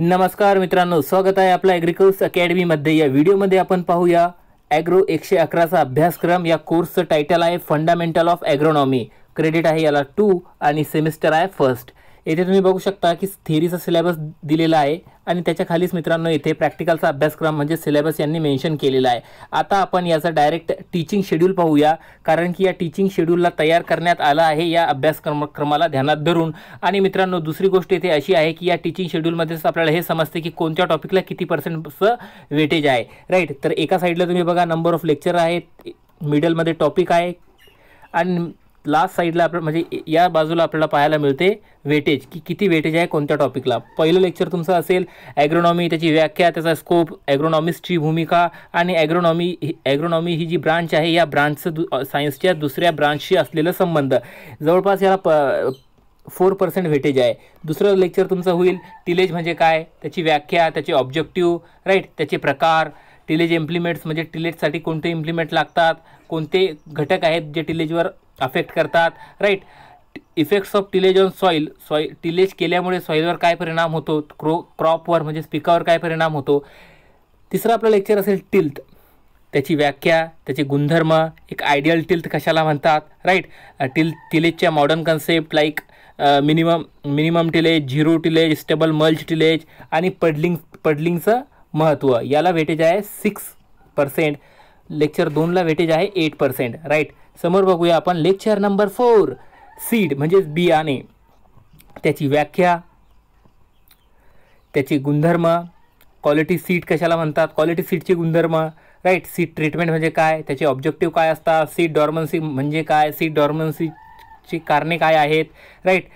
नमस्कार मित्रांनो स्वागत आहे आपल्या ॲग्रिकल्स अकॅडमीमध्ये या व्हिडिओमध्ये आपण पाहूया ॲग्रो एकशे अकराचा अभ्यासक्रम या कोर्सचं टायटल आहे फंडामेंटल ऑफ ॲग्रोनॉमी क्रेडिट आहे याला टू आणि सेमिस्टर आहे फर्स्ट येथे तुम्ही बघू शकता की थेरीचा सिलेबस दिलेला आहे आणि त्याच्या खालीच मित्रांनो येथे प्रॅक्टिकलचा अभ्यासक्रम म्हणजे सिलेबस यांनी मेन्शन केलेला आहे आता आपण याचा डायरेक्ट टीचिंग शेड्यूल पाहूया कारण की या टीचिंग शेड्यूलला तयार करण्यात आला आहे या अभ्यासक्रम क्रमाला ध्यानात धरून आणि मित्रांनो दुसरी गोष्ट इथे अशी आहे की या टीचिंग शेड्यूलमध्येच आपल्याला हे समजते की कोणत्या टॉपिकला किती पर्सेंटचं वेटेज आहे राईट तर एका साईडला तुम्ही बघा नंबर ऑफ लेक्चर आहेत मिडलमध्ये टॉपिक आहे आणि लास्ट साईडला आपण म्हणजे या बाजूला आपल्याला पाहायला मिळते वेटेज की किती वेटेज आहे कोणत्या टॉपिकला पहिलं लेक्चर तुमचं असेल ॲग्रोनॉमी त्याची व्याख्या त्याचा स्कोप ॲग्रोनॉमिस्टची भूमिका आणि ॲग्रोनॉमी ॲग्रोनॉमी ही जी ब्रांच आहे या ब्रांचचं दु सायन्सच्या दुसऱ्या ब्रांचशी असलेलं संबंध जवळपास याला प फोर पर्सेंट वेटेज आहे दुसरं लेक्चर तुमचं होईल टिलेज म्हणजे काय त्याची व्याख्या त्याचे ऑब्जेक्टिव्ह राईट त्याचे प्रकार टिलेज इम्प्लिमेंट्स म्हणजे टिलेजसाठी कोणते इम्प्लिमेंट लागतात कोणते घटक आहेत जे टिलेजवर अफेक्ट करतात right effects of tillage on soil soil tillage केल्यामुळे सॉईलवर काय परिणाम होतो क्रो क्रॉपवर म्हणजे पिकावर काय परिणाम होतो तिसरं आपलं लेक्चर असेल टिल्थ त्याची व्याख्या त्याचे गुणधर्म एक आयडियल टिल्थ कशाला म्हणतात राईट टिल टिलेजच्या modern concept like minimum minimum tillage zero tillage stubble mulch tillage आणि पडलिंग पडलिंगचं महत्त्व याला वेटेज आहे सिक्स पर्सेंट लेक्चर दोनला वेटेज आहे एट पर्सेंट राईट समोर बघूया आपण लेक्चर नंबर फोर सीड म्हणजेच बियाणे त्याची व्याख्या त्याची गुणधर्म क्वालिटी सीट कशाला म्हणतात क्वालिटी सीटचे गुणधर्म राईट सीट ट्रीटमेंट म्हणजे काय त्याचे ऑब्जेक्टिव्ह काय असतात सीट डॉर्मन्सी म्हणजे काय सीट डॉर्मन्सीची कारणे काय आहेत राईट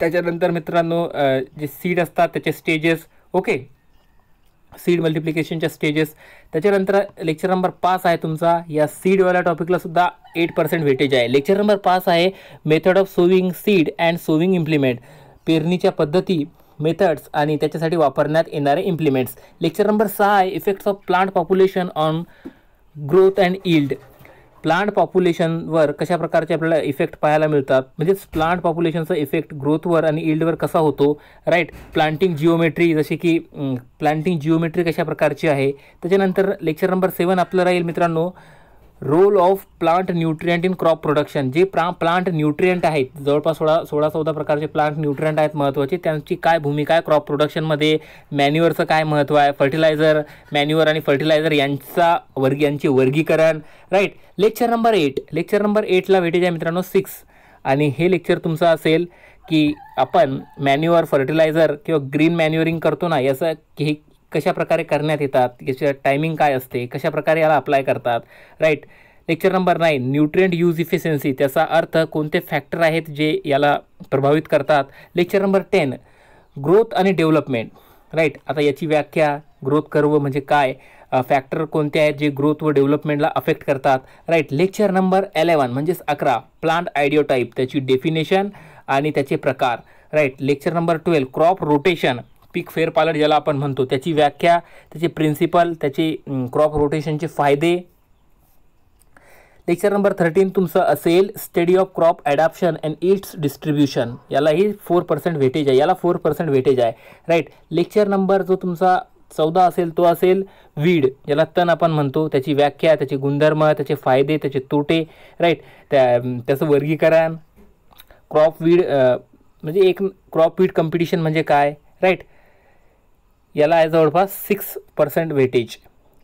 त्याच्यानंतर मित्रांनो जे सीट असतात त्याचे स्टेजेस ओके सीड मल्टिप्लिकेशनच्या स्टेजेस त्याच्यानंतर लेक्चर नंबर पाच आहे तुमचा या सीडवाल्या टॉपिकला सुद्धा एट पर्सेंट वेटेज आहे लेक्चर नंबर पाच आहे method of sowing seed and sowing implement पेरणीच्या पद्धती मेथड्स आणि त्याच्यासाठी वापरण्यात येणारे इम्प्लिमेंट्स लेक्चर नंबर सहा आहे effects of plant population on growth and yield plant पॉप्युलेशनवर कशा प्रकारचे आपल्याला इफेक्ट पाहायला मिळतात म्हणजेच प्लांट पॉप्युलेशनचा इफेक्ट ग्रोथवर आणि इल्डवर कसा होतो राईट प्लांटिंग जिओमेट्री जसे की प्लांटिंग जिओमेट्री कशा प्रकारची आहे त्याच्यानंतर लेक्चर नंबर सेवन आपलं राहील मित्रांनो role of plant nutrient in crop production जे प्रा प्लांट न्यूट्रियंट आहेत जवळपास सोळा सोळा चौदा प्रकारचे प्लांट न्यूट्रियंट आहेत महत्त्वाचे त्यांची काय भूमिका आहे क्रॉप प्रोडक्शनमध्ये मॅन्युअरचं काय महत्त्व आहे फर्टिलायझर मॅन्युअर आणि फर्टिलायझर यांचा वर्गी यांचे वर्गीकरण right lecture number eight lecture number एटला भेटेज आहे मित्रांनो सिक्स आणि हे लेक्चर तुमचं असेल की आपण मॅन्युअर फर्टिलायझर किंवा ग्रीन मॅन्युअरिंग करतो ना याचं हे कशा प्रकारे करण्यात येतात याच्या टायमिंग काय असते कशा प्रकारे याला अप्लाय करतात right lecture number nine nutrient use efficiency त्याचा अर्थ कोणते फॅक्टर आहेत जे याला प्रभावित करतात लेक्चर नंबर टेन ग्रोथ आणि डेव्हलपमेंट राईट आता याची व्याख्या ग्रोथ कर्व म्हणजे काय फॅक्टर कोणते आहेत जे ग्रोथ व डेव्हलपमेंटला अफेक्ट करतात राईट लेक्चर नंबर एलेवन म्हणजेच अकरा प्लांट आयडिओटाईप त्याची डेफिनेशन आणि त्याचे प्रकार right lecture number twelve crop rotation पीक फेरपालट ज्याला आपण म्हणतो त्याची व्याख्या त्याचे प्रिन्सिपल त्याचे क्रॉप रोटेशनचे फायदे लेक्चर नंबर थर्टीन तुमचं असेल study of crop adaptation and its distribution यालाही फोर पर्सेंट व्हेटेज आहे याला फोर पर्सेंट वेटेज आहे राईट लेक्चर नंबर जो तुमचा चौदा असेल तो असेल वीड ज्याला तण आपण म्हणतो त्याची व्याख्या त्याचे गुणधर्म त्याचे फायदे त्याचे तोटे राईट त्या त्याचं वर्गीकरण क्रॉप वीड म्हणजे एक क्रॉप वीड कॉम्पिटिशन म्हणजे काय राईट याला आहे जवळपास six percent weightage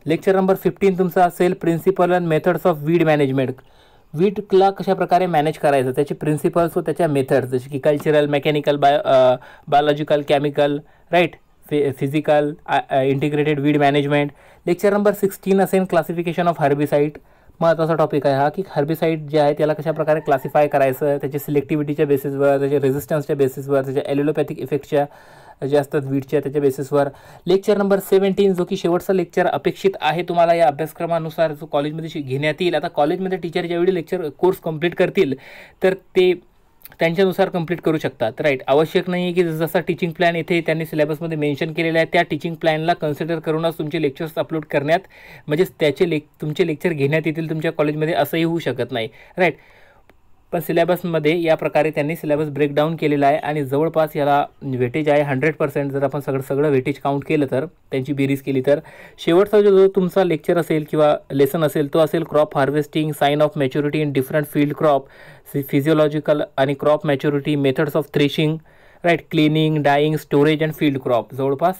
lecture number fifteen तुमचा असेल principle and methods of weed management वीटला कशाप्रकारे मॅनेज करायचं त्याचे प्रिन्सिपल्स व त्याच्या मेथड्स जसे की कल्चरल मेकॅनिकल बाय बायोलॉजिकल केमिकल राईट फि physical integrated weed management lecture number sixteen असेल क्लासिफिकेशन ऑफ हर्बिसाईट महत्त्वाचा टॉपिक आहे हा की हर्बिसाईट जे आहे त्याला कशाप्रकारे क्लासिफाय करायचं त्याच्या सिलेक्टिव्हिटीच्या बेसिसवर त्याच्या रेझिस्टन्सच्या बेसिसवर त्याच्या एलोपॅथिक इफेक्टच्या जे असतात वीडच्या त्याच्या बेसिसवर लेक्चर नंबर सेवन्टीन जो की शेवटचा लेक्चर अपेक्षित आहे तुम्हाला या अभ्यासक्रमानुसार जो कॉलेजमध्ये घेण्यात येईल आता कॉलेजमध्ये टीचर ज्यावेळी लेक्चर कोर्स कंप्लीट करतील तर ते त्यांच्यानुसार कंप्लीट करू शकतात राईट आवश्यक नाही आहे की जसा टीचिंग प्लॅन येथे त्यांनी सिलेबसमध्ये मेन्शन केलेला आहे त्या टीचिंग प्लॅनला कन्सिडर करूनच तुमचे लेक्चर्स अपलोड करण्यात म्हणजेच त्याचे लेक तुमचे लेक्चर घेण्यात येतील तुमच्या कॉलेजमध्ये असंही होऊ शकत नाही राईट पण सिलेबसमध्ये या प्रकारे त्यांनी सिलेबस ब्रेकडाऊन केलेला आहे आणि जवळपास याला वेटेज आहे हंड्रेड पर्सेंट जर आपण सगळं सगळं वेटेज काउंट केलं तर त्यांची बेरीज केली तर शेवटचा जो तुमचा लेक्चर असेल किंवा लेसन असेल तो असेल crop harvesting sign of maturity in different field crop physiological आणि crop maturity methods of threshing right cleaning drying storage and field crop जवळपास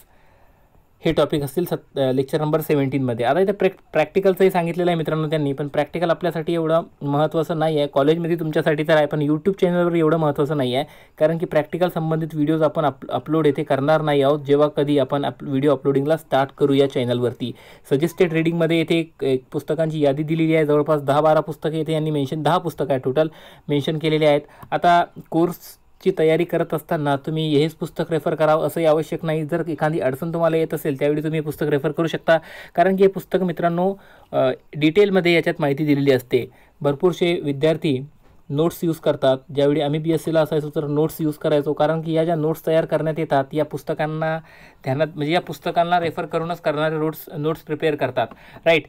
हे टॉपिक असतील सत् लेक्चर नंबर सेवन्टीनमध्ये आता इथे प्रॅक् प्रॅक्टिकलचंही सांगितलेलं आहे मित्रांनो त्यांनी पण प्रॅक्टिकल आपल्यासाठी एवढं महत्त्वाचं नाही आहे कॉलेजमध्ये तुमच्यासाठी तर आहे पण यूट्यूब चॅनलवर एवढं महत्त्वाचं नाही आहे कारण की प्रॅक्टिकल संबंधित व्हिडिओज आपण अप अपलोड येथे करणार नाही आहोत जेव्हा कधी आपण आप व्हिडिओ अपलोडिंगला स्टार्ट करू या चॅनलवरती सजेस्टेड रिडिंगमध्ये येथे एक एक पुस्तकांची यादी दिलेली आहे जवळपास दहा बारा पुस्तकं येथे यांनी मेन्शन दहा पुस्तकं आहे टोटल मेन्शन केलेली आहेत आता कोर्स ची तयारी करत असताना तुम्ही हेच पुस्तक रेफर करावं असंही आवश्यक नाही जर एखादी अडचण तुम्हाला येत असेल त्यावेळी तुम्ही पुस्तक रेफर करू शकता कारण की हे पुस्तक मित्रांनो डिटेलमध्ये याच्यात माहिती दिलेली असते भरपूरसे विद्यार्थी नोट्स यूज करतात ज्यावेळी आम्ही बी एस सीला असायचो तर नोट्स यूज करायचो कारण की या ज्या नोट्स तयार करण्यात येतात या पुस्तकांना ध्यानात म्हणजे या पुस्तकांना रेफर करूनच करणारे नोट्स नोट्स प्रिपेअर करतात राईट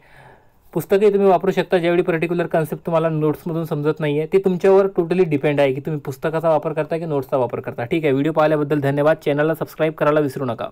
पुस्तकही तुम्ही वापरू शकता ज्यावेळी पर्टिक्युलर कन्सेप्ट तुम्हाला नोट्समधून समजत नाही आहे ते तुमच्यावर टोटली डिपेंड आहे की तुम्ही पुस्तकाचा वापर करता की नोट्सचा वापर करता ठीक आहे व्हिडिओ पाहिल्याबद्दल धन्यवाद चॅनलला सबस्क्राईब करायला विसरू नका